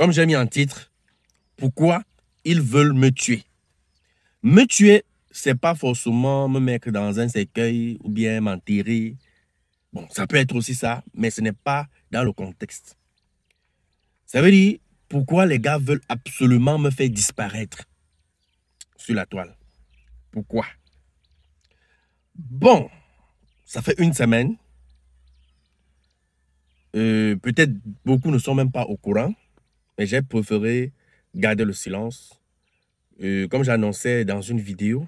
Comme j'ai mis en titre, pourquoi ils veulent me tuer Me tuer, c'est pas forcément me mettre dans un cercueil ou bien m'enterrer. Bon, ça peut être aussi ça, mais ce n'est pas dans le contexte. Ça veut dire pourquoi les gars veulent absolument me faire disparaître sur la toile. Pourquoi Bon, ça fait une semaine. Euh, peut-être beaucoup ne sont même pas au courant. Mais j'ai préféré garder le silence. Euh, comme j'annonçais dans une vidéo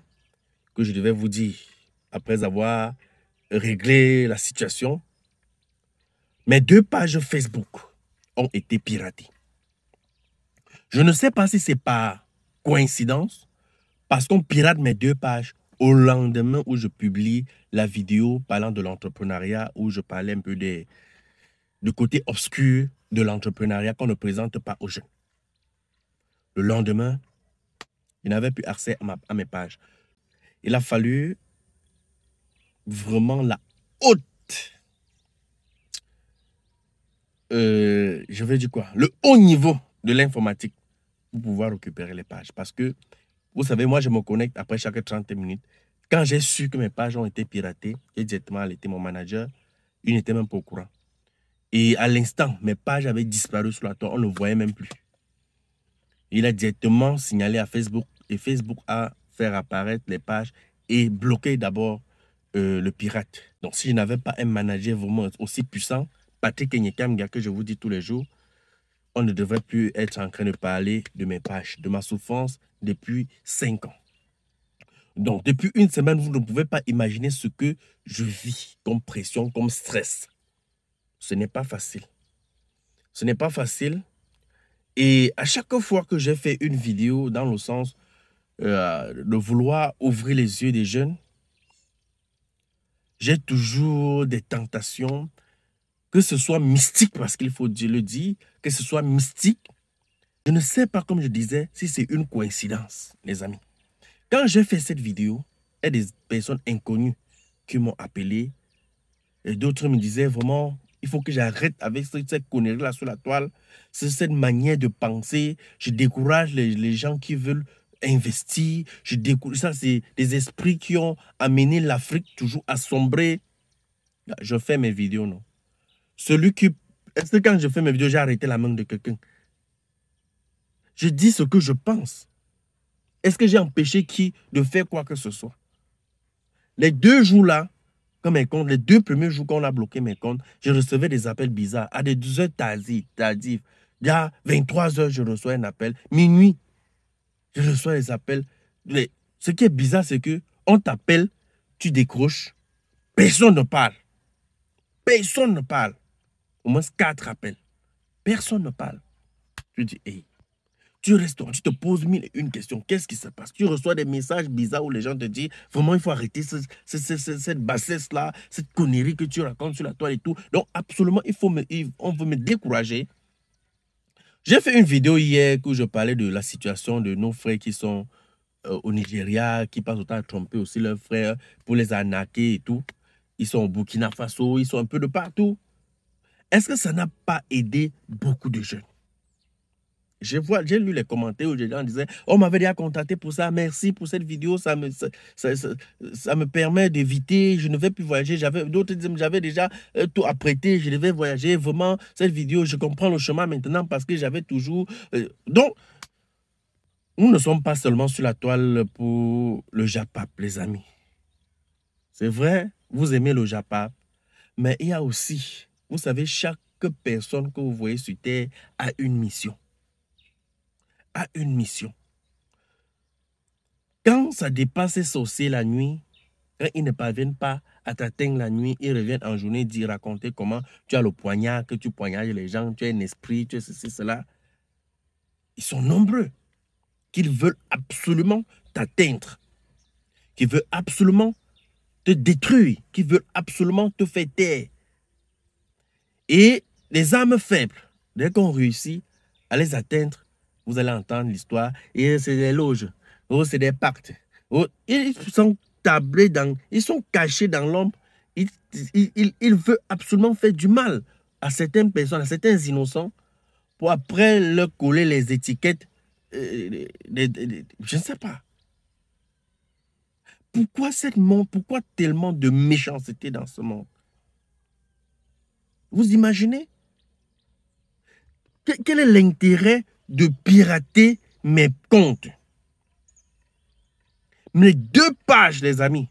que je devais vous dire, après avoir réglé la situation, mes deux pages Facebook ont été piratées. Je ne sais pas si c'est par coïncidence, parce qu'on pirate mes deux pages au lendemain où je publie la vidéo parlant de l'entrepreneuriat, où je parlais un peu des, du côté obscur de l'entrepreneuriat qu'on ne présente pas aux jeunes. Le lendemain, il n'avait plus accès à, mes pages. Il a fallu vraiment la haute, euh, je vais dire quoi, le haut niveau de l'informatique pour pouvoir récupérer les pages. Parce que, vous savez, moi, je me connecte après chaque 30 minutes. Quand j'ai su que mes pages ont été piratées, j'ai directement était mon manager. Il n'était même pas au courant. Et à l'instant, mes pages avaient disparu sur la toile. On ne voyait même plus. Il a directement signalé à Facebook et Facebook a fait apparaître les pages et bloqué d'abord euh, le pirate. Donc, si je n'avais pas un manager vraiment aussi puissant, Patrick gars, que je vous dis tous les jours, on ne devrait plus être en train de parler de mes pages, de ma souffrance depuis 5 ans. Donc, depuis une semaine, vous ne pouvez pas imaginer ce que je vis comme pression, comme stress. Ce n'est pas facile. Ce n'est pas facile. Et à chaque fois que j'ai fait une vidéo dans le sens euh, de vouloir ouvrir les yeux des jeunes, j'ai toujours des tentations, que ce soit mystique, parce qu'il faut le dire, que ce soit mystique. Je ne sais pas, comme je disais, si c'est une coïncidence, les amis. Quand j'ai fait cette vidéo, il y a des personnes inconnues qui m'ont appelé. Et d'autres me disaient vraiment, il faut que j'arrête avec cette connerie-là sur la toile. C'est cette manière de penser. Je décourage les, gens qui veulent investir. Je décourage. Ça, c'est des esprits qui ont amené l'Afrique toujours à sombrer. Je fais mes vidéos, non? Celui qui. Est-ce que quand je fais mes vidéos, j'ai arrêté la main de quelqu'un? Je dis ce que je pense. Est-ce que j'ai empêché qui de faire quoi que ce soit? Les deux jours-là, que mes comptes, les deux premiers jours qu'on a bloqué mes comptes, je recevais des appels bizarres à des 12 heures il y a 23 heures, je reçois un appel. Minuit, je reçois des appels. Ce qui est bizarre, c'est que on t'appelle, tu décroches, personne ne parle. Personne ne parle. Au moins quatre appels. Personne ne parle. Tu dis, hé, tu restes tu te poses mille et une questions. Qu'est-ce qui se passe Tu reçois des messages bizarres où les gens te disent vraiment, il faut arrêter cette bassesse-là, cette connerie que tu racontes sur la toile et tout. Donc, absolument, il faut on veut me décourager. J'ai fait une vidéo hier où je parlais de la situation de nos frères qui sont euh, au Nigeria, qui passent autant à tromper aussi leurs frères pour les arnaquer et tout. Ils sont au Burkina Faso, ils sont un peu de partout. Est-ce que ça n'a pas aidé beaucoup de jeunes j'ai lu les commentaires où les gens disaient On m'avait déjà contacté pour ça, merci pour cette vidéo, ça me, ça, me permet d'éviter, je ne vais plus voyager. D'autres disaient J'avais déjà euh, tout apprêté, je devais voyager. Vraiment, cette vidéo, je comprends le chemin maintenant parce que j'avais toujours. Euh, donc, nous ne sommes pas seulement sur la toile pour le Japap, les amis. C'est vrai, vous aimez le Japap, mais il y a aussi, vous savez, chaque personne que vous voyez sur Terre a une mission a une mission. Quand ça dépasse les sorciers la nuit, quand ils ne parviennent pas à t'atteindre la nuit, ils reviennent en journée d'y raconter comment tu as le poignard, que tu poignardes les gens, tu as un esprit, tu es ceci, cela. Ils sont nombreux qu'ils veulent absolument t'atteindre, qu'ils veulent absolument te détruire, qu'ils veulent absolument te faire Et les âmes faibles, dès qu'on réussit à les atteindre, vous allez entendre l'histoire. Et c'est des loges, oh, c'est des pactes. Oh, ils sont tablés dans, ils sont cachés dans l'ombre. Il, il, veut absolument faire du mal à certaines personnes, à certains innocents, pour après leur coller les étiquettes. Euh, je ne sais pas. Pourquoi cette monde, pourquoi tellement de méchanceté dans ce monde Vous imaginez Quel est l'intérêt de pirater mes comptes. Mes deux pages, les amis.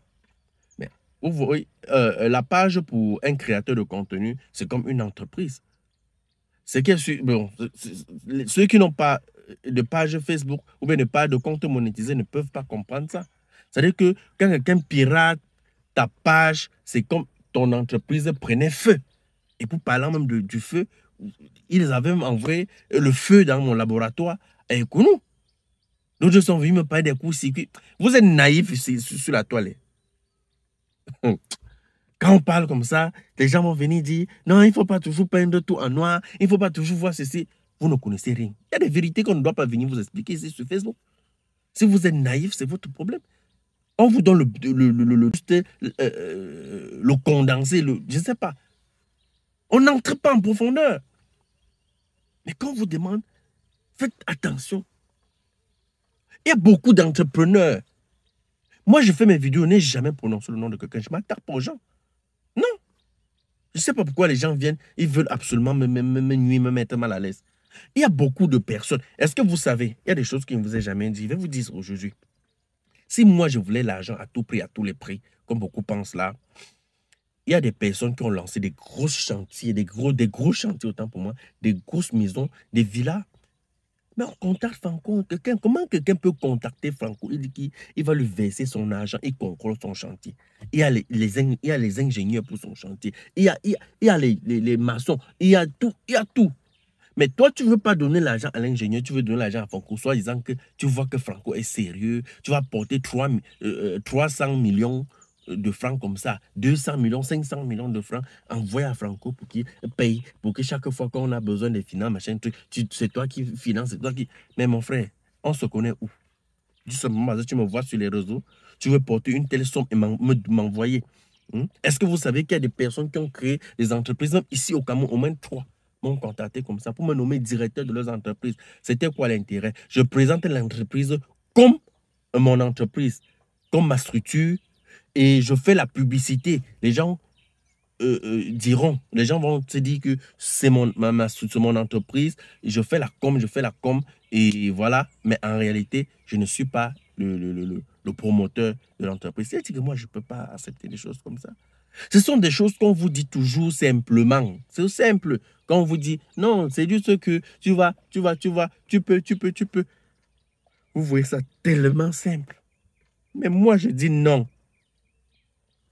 Mais vous voyez, euh, la page pour un créateur de contenu, c'est comme une entreprise. C'est que bon, ceux qui n'ont pas de page Facebook ou bien de de compte monétisé ne peuvent pas comprendre ça. C'est-à-dire que quand quelqu'un pirate ta page, c'est comme ton entreprise prenait feu. Et pour parler même de, du feu, ils avaient envoyé le feu dans mon laboratoire à Ekounou. nous ils sont venus me parler des cours. Vous êtes naïf sur, la toile. Hum. Quand on parle comme ça, les gens vont venir dire Non, il ne faut pas toujours peindre tout en noir, il ne faut pas toujours voir ceci. Vous ne connaissez rien. Il y a des vérités qu'on ne doit pas venir vous expliquer ici sur Facebook. Si vous êtes naïf, c'est votre problème. On vous donne le, le, le, le, le euh, euh, condensé, je ne sais pas. On n'entre pas en profondeur. Mais quand on vous demande, faites attention. Il y a beaucoup d'entrepreneurs. Moi, je fais mes vidéos, je n'ai jamais prononcé le nom de quelqu'un. Je m'attarde pas aux gens. Non. Je ne sais pas pourquoi les gens viennent, ils veulent absolument me, me, nuire, me mettre mal à l'aise. Il y a beaucoup de personnes. Est-ce que vous savez, il y a des choses qui ne vous ai jamais dit. Je vais vous dire aujourd'hui. Si moi, je voulais l'argent à tout prix, à tous les prix, comme beaucoup pensent là, il y a des personnes qui ont lancé des gros chantiers, des gros, des gros chantiers, autant pour moi, des grosses maisons, des villas. Mais on contacte Franco. quelqu'un. comment quelqu'un peut contacter Franco Il dit qu'il va lui verser son argent, il contrôle son chantier. Il y a les, ingénieurs pour son chantier. Il y a, les, maçons. Il y a tout. Il y a tout. Mais toi, tu ne veux pas donner l'argent à l'ingénieur, tu veux donner l'argent à Franco, soit disant que tu vois que Franco est sérieux, tu vas porter 3, 300 euh, euh, millions de francs comme ça, 200 millions, 500 millions de francs envoyés à Franco pour qu'il paye, pour que chaque fois qu'on a besoin des finances, machin, truc, c'est toi qui finance, c'est toi qui. Mais mon frère, on se connaît où Du moment tu me vois sur les réseaux, tu veux porter une telle somme et m'envoyer. Hmm? Est-ce que vous savez qu'il y a des personnes qui ont créé des entreprises, ici au Cameroun, au moins trois m'ont contacté comme ça pour me nommer directeur de leurs entreprises. C'était quoi l'intérêt Je présente l'entreprise comme mon entreprise, comme ma structure, et je fais la publicité, les gens euh, euh, diront, les gens vont se dire que c'est mon, mon entreprise, je fais la com, je fais la com, et voilà. Mais en réalité, je ne suis pas le, promoteur de l'entreprise. cest à que moi, je ne peux pas accepter des choses comme ça. Ce sont des choses qu'on vous dit toujours simplement. C'est simple. Quand on vous dit, non, c'est juste que tu vas, tu vas, tu vas, tu peux, tu peux, tu peux. Vous voyez ça tellement simple. Mais moi, je dis non.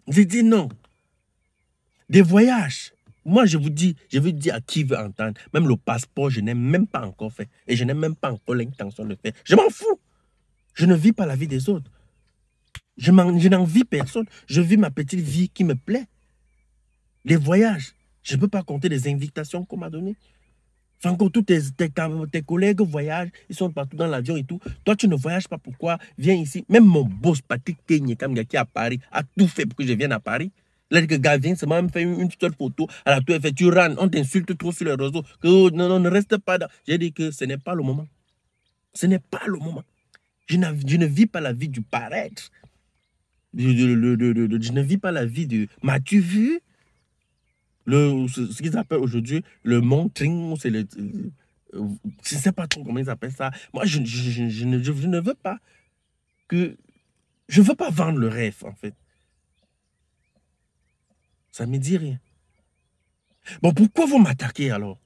J'ai dit non. Des voyages. Moi, je vous dis, je veux dire à qui veut entendre. Même le passeport, je n'ai même pas encore fait. Et je n'ai même pas encore l'intention de le faire. Je m'en fous. Je ne vis pas la vie des autres. Je n'en vis personne. Je vis ma petite vie qui me plaît. Les voyages. Je ne peux pas compter les invitations qu'on m'a données. Franco, tous tes, collègues voyagent, ils sont partout dans l'avion et tout. Toi, tu ne voyages pas, pourquoi Viens ici. Même mon boss, Patrick Kenye, qui est à Paris, a tout fait pour que je vienne à Paris. Là, que gars c'est moi me fait une, seule photo à la tour fait. tu rannes, on t'insulte trop sur le réseaux, oh, non, non, ne reste pas là. J'ai dit que ce n'est pas le moment. Ce n'est pas le moment. Je, ne vis pas la vie du paraître. Je, je ne vis pas la vie du. M'as-tu vu ce qu'ils appellent aujourd'hui le montring, c'est le, je ne sais pas trop comment ils appellent ça. Moi, je, ne, veux pas que... Je veux pas vendre le rêve, en fait. Ça ne me dit rien. Bon, pourquoi vous m'attaquez alors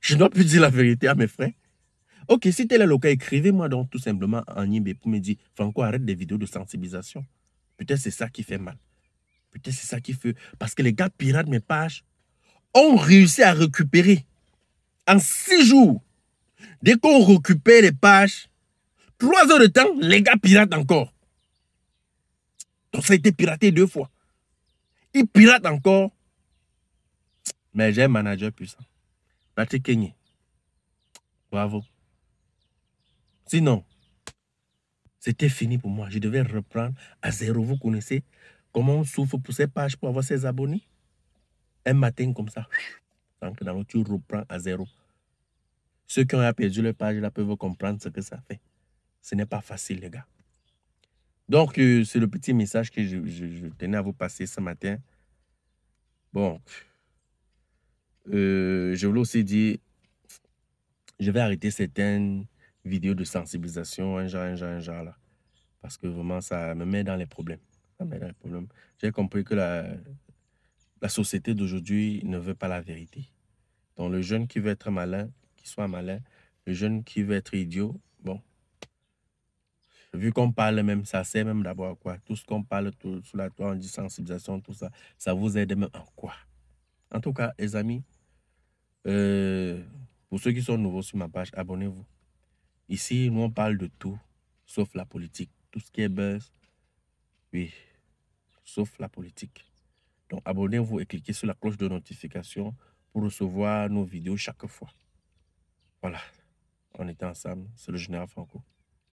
Je n'ai dois plus dire la vérité à mes frères. Ok, si tel est le cas, écrivez-moi donc tout simplement en IB pour me dire, Franco, arrête des vidéos de sensibilisation. Peut-être c'est ça qui fait mal. Putain, c'est ça qui fait. Parce que les gars piratent mes pages ont réussi à récupérer en six jours. Dès qu'on récupère les pages, trois heures de temps, les gars piratent encore. Donc ça a été piraté deux fois. Ils piratent encore. Mais j'ai un manager puissant. Patrick Kenny. Bravo. Sinon, c'était fini pour moi. Je devais reprendre à zéro. Vous connaissez Comment on souffre pour ces pages, pour avoir ses abonnés Un matin comme ça, donc, tu reprends à zéro. Ceux qui ont perdu leur page là peuvent comprendre ce que ça fait. Ce n'est pas facile, les gars. Donc, euh, c'est le petit message que je, tenais à vous passer ce matin. Bon, euh, je voulais aussi dire, je vais arrêter certaines vidéos de sensibilisation, un genre, un genre, un genre là. Parce que vraiment, ça me met dans les problèmes. Ah, mais là, le problème. J'ai compris que la, la société d'aujourd'hui ne veut pas la vérité. Donc, le jeune qui veut être malin, qui soit malin, le jeune qui veut être idiot, bon. Vu qu'on parle même, ça sert même d'abord quoi Tout ce qu'on parle tout, sur la toile, en dit sensibilisation, tout ça, ça vous aide même en quoi En tout cas, les amis, euh, pour ceux qui sont nouveaux sur ma page, abonnez-vous. Ici, nous, on parle de tout, sauf la politique. Tout ce qui est buzz, oui, sauf la politique. Donc abonnez-vous et cliquez sur la cloche de notification pour recevoir nos vidéos chaque fois. Voilà, on était ensemble, c'est le général Franco.